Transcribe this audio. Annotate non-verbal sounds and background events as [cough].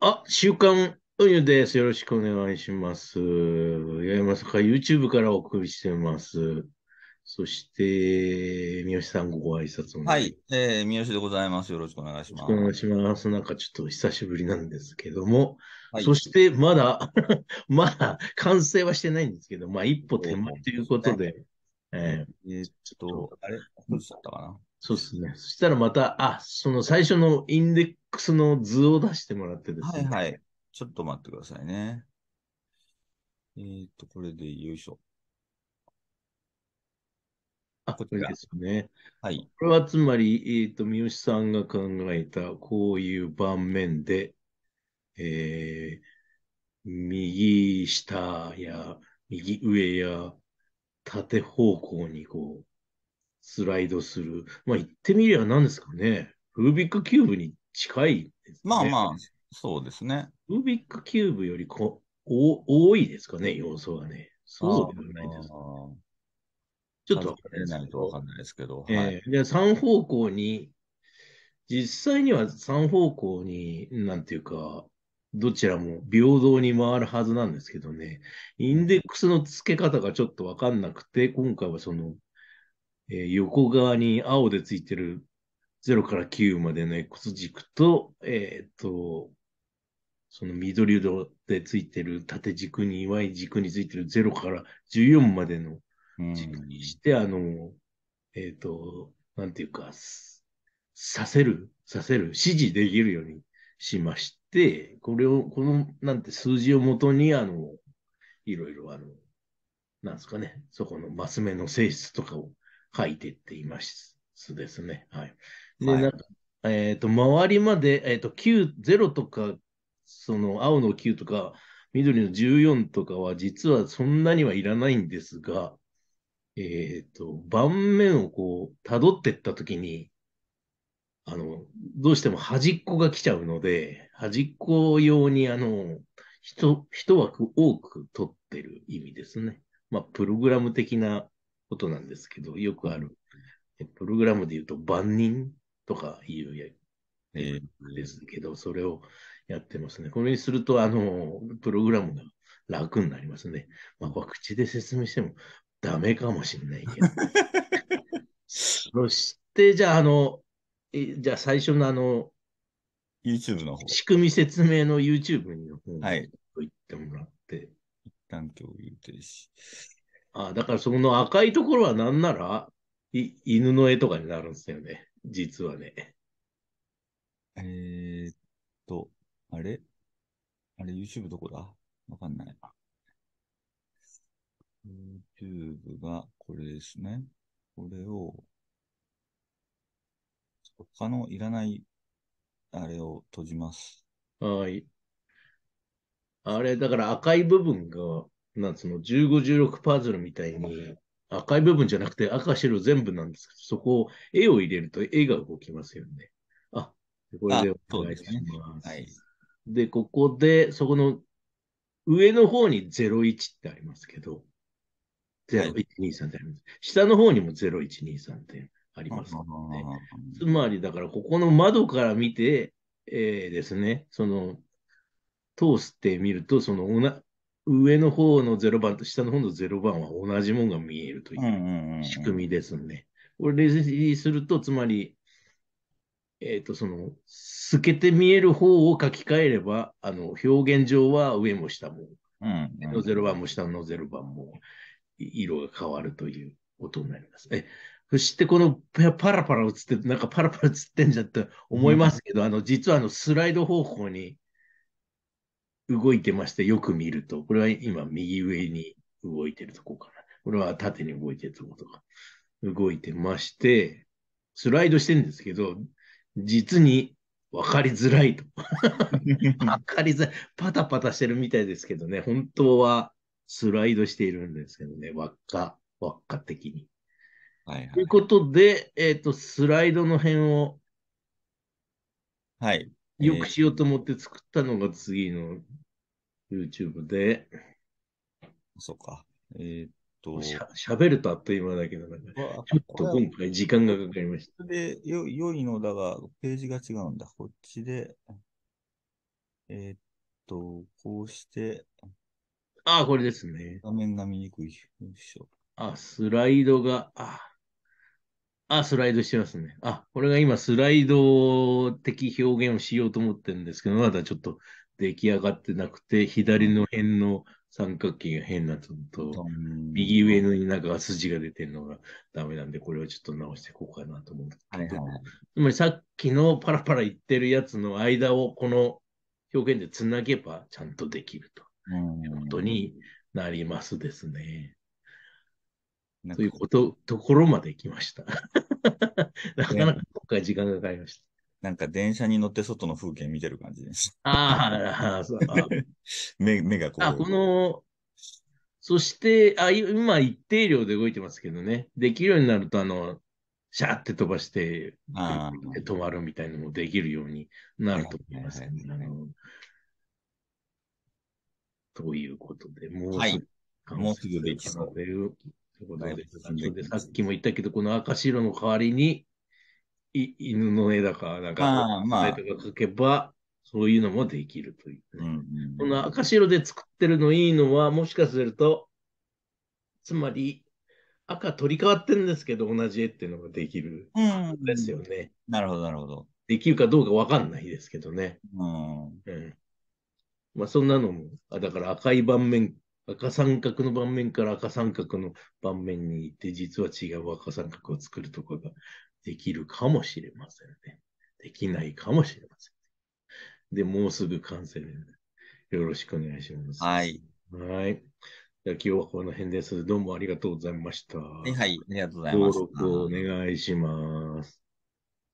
あ、週刊運いです。よろしくお願いします。りますか YouTube からお送りしてます。そして、三好さんご挨拶はい、えー、三好でございます。よろしくお願いします。よろしくお願いします。なんかちょっと久しぶりなんですけども、はい、そしてまだ [laughs] まだ完成はしてないんですけど、まあ一歩手前ということで、でえー、えー、ちょっと、あれどうしちゃったかなそうですね。そしたらまた、あ、その最初のインデックスの図を出してもらってですね。はいはい。ちょっと待ってくださいね。えっ、ー、と、これでよいしょ。あ、これですね。はい。これはつまり、えっ、ー、と、三好さんが考えた、こういう盤面で、えー、右下や右上や縦方向にこう、スライドする。まあ言ってみりゃ何ですかね。ルービックキューブに近いですね。まあまあ、そうですね。ルービックキューブよりこお多いですかね、要素がね。そうではないです、ね。ちょっとわかんないと分かんないですけど。えー、で3方向に、実際には3方向に、なんていうか、どちらも平等に回るはずなんですけどね、インデックスの付け方がちょっと分かんなくて、今回はそのえー、横側に青でついてる0から9までの X 軸と、えっ、ー、と、その緑色でついてる縦軸に Y 軸についてる0から14までの軸にして、うん、あの、えっ、ー、と、なんていうか、させる、させる、指示できるようにしまして、これを、この、なんて数字をもとに、あの、いろいろ、あの、なんですかね、そこのマス目の性質とかを書いてっていますですね。はい。で、なんか、えっ、ー、と、周りまで、えっ、ー、と、9、0とか、その青の9とか、緑の14とかは、実はそんなにはいらないんですが、えっ、ー、と、盤面をこう、たどってったときに、あの、どうしても端っこが来ちゃうので、端っこ用に、あの、人、一枠多く取ってる意味ですね。まあ、プログラム的なことなんですけど、よくある。プログラムで言うと、万人とかいうやえですけど、それをやってますね。これにすると、あの、プログラムが楽になりますね。まあ、口で説明してもダメかもしれないけど。[laughs] そして、じゃあ、あの、じゃあ最初のあの、YouTube の仕組み説明の YouTube の方に、はい、行ってもらって。一旦共有停止。あだからその赤いところはなんなら、い犬の絵とかになるんですよね。実はね。えー、っと、あれあれ YouTube どこだわかんない。YouTube がこれですね。これを、他のいらないあれを閉じます。はい。あれ、だから赤い部分がなんその15、16パズルみたいに、赤い部分じゃなくて赤、白全部なんですけど、そこを絵を入れると絵が動きますよね。あ、これでお願いします。で、ねはい、で、ここで、そこの上の方に01ってありますけど、0123ってあります。はい、下の方にも0123ってありますので、つまりだからここの窓から見て、えー、ですね、その、通してみると、その上の方の0番と下の方の0番は同じものが見えるという仕組みですね。これ、レジすると、つまり、えっ、ー、と、その、透けて見える方を書き換えれば、あの、表現上は上も下も、うんの0番も下の0番も、色が変わるということになります。えそしてこのパラパラ映って、なんかパラパラ映ってんじゃって思いますけど、うん、あの、実はあのスライド方向に動いてまして、よく見ると、これは今右上に動いてるとこかな。これは縦に動いてるとことか。動いてまして、スライドしてるんですけど、実に分かりづらいと。[laughs] 分かりづらい。パタパタしてるみたいですけどね、本当はスライドしているんですけどね、輪っか、輪っか的に。はいはい、ということで、えっ、ー、と、スライドの辺を。はい。よくしようと思って作ったのが次の YouTube で。そうか。えー、っと。しゃ喋るとあっという間だけど、なちょっと今回時間がかかりました。で、よ、良いのだが、ページが違うんだ。こっちで、えー、っと、こうして。ああ、これですね。画面が見にくい。よいしょ。あ、スライドが、あ。あ、スライドしてますね。あ、これが今、スライド的表現をしようと思ってるんですけど、まだちょっと出来上がってなくて、左の辺の三角形が変なのと、右上のなんか筋が出てるのがダメなんで、これはちょっと直していこうかなと思うはいはい、つまりさっきのパラパラ言ってるやつの間をこの表現でつなげばちゃんとできるということになりますですね。ということところまで行きました。[laughs] なかなか今回時間がかかりました。なんか電車に乗って外の風景見てる感じです。ああ、[laughs] そう。目目がこう。あ、この、そして、あ今一定量で動いてますけどね、できるようになると、あの、シャーって飛ばして、止まるみたいなのもできるようになると思いますね、はいはいはいということで、もうすぐ、はい、もうすぐできそう。ということで、ででさっきも言ったけど、この赤白の代わりに、い犬の絵だか、なんか、まあ、とか描けば、そういうのもできるという、ね、うんうん、この赤白で作ってるのいいのは、もしかすると、つまり、赤取り替わってるんですけど、同じ絵っていうのができる。うん。ですよね。なるほど、なるほど。できるかどうかわかんないですけどね。うん。うん、まあ、そんなのも、あだから赤い盤面赤三角の盤面から赤三角の盤面に行って、実は違う赤三角を作るとかができるかもしれませんね。できないかもしれません、で、もうすぐ完成です。よろしくお願いします。はい。はい。じゃ今日はこの辺です。どうもありがとうございました。はい、はい、ありがとうございます。登録お願いします。